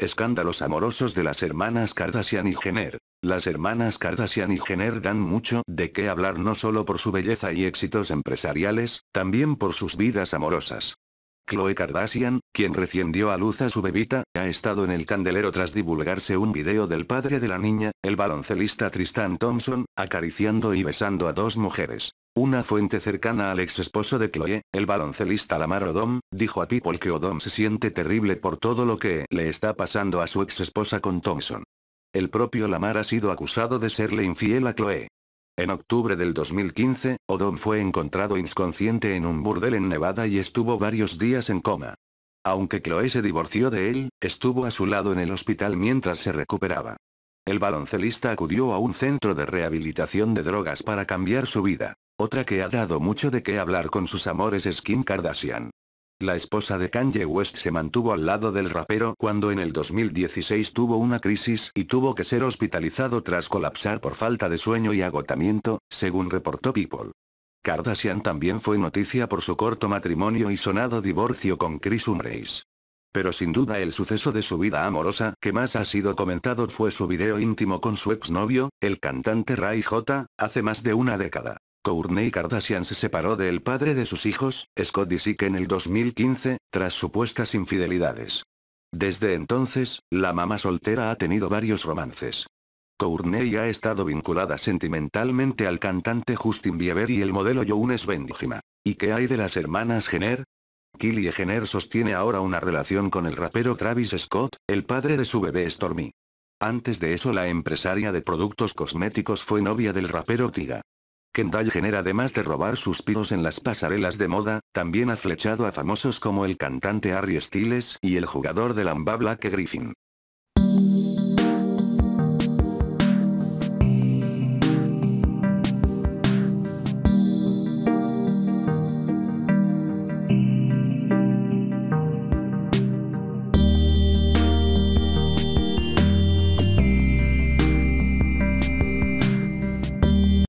Escándalos amorosos de las hermanas Kardashian y Jenner. Las hermanas Kardashian y Jenner dan mucho de qué hablar no solo por su belleza y éxitos empresariales, también por sus vidas amorosas. Chloe Kardashian, quien recién dio a luz a su bebita, ha estado en el candelero tras divulgarse un video del padre de la niña, el baloncelista Tristan Thompson, acariciando y besando a dos mujeres. Una fuente cercana al ex esposo de Chloe, el baloncelista Lamar Odom, dijo a People que Odom se siente terrible por todo lo que le está pasando a su ex esposa con Thompson. El propio Lamar ha sido acusado de serle infiel a Chloe. En octubre del 2015, Odom fue encontrado inconsciente en un burdel en Nevada y estuvo varios días en coma. Aunque Chloe se divorció de él, estuvo a su lado en el hospital mientras se recuperaba. El baloncelista acudió a un centro de rehabilitación de drogas para cambiar su vida. Otra que ha dado mucho de qué hablar con sus amores es Kim Kardashian. La esposa de Kanye West se mantuvo al lado del rapero cuando en el 2016 tuvo una crisis y tuvo que ser hospitalizado tras colapsar por falta de sueño y agotamiento, según reportó People. Kardashian también fue noticia por su corto matrimonio y sonado divorcio con Chris Humphries. Pero sin duda el suceso de su vida amorosa que más ha sido comentado fue su video íntimo con su exnovio, el cantante Ray J, hace más de una década. Kourtney Kardashian se separó del padre de sus hijos, Scott Disick en el 2015, tras supuestas infidelidades. Desde entonces, la mamá soltera ha tenido varios romances. Courtney ha estado vinculada sentimentalmente al cantante Justin Bieber y el modelo Younes Bendjima. ¿Y qué hay de las hermanas Jenner? Kylie Jenner sostiene ahora una relación con el rapero Travis Scott, el padre de su bebé Stormy. Antes de eso la empresaria de productos cosméticos fue novia del rapero Tiga. Kendall genera además de robar suspiros en las pasarelas de moda, también ha flechado a famosos como el cantante Harry Styles y el jugador de Lambabla que Griffin.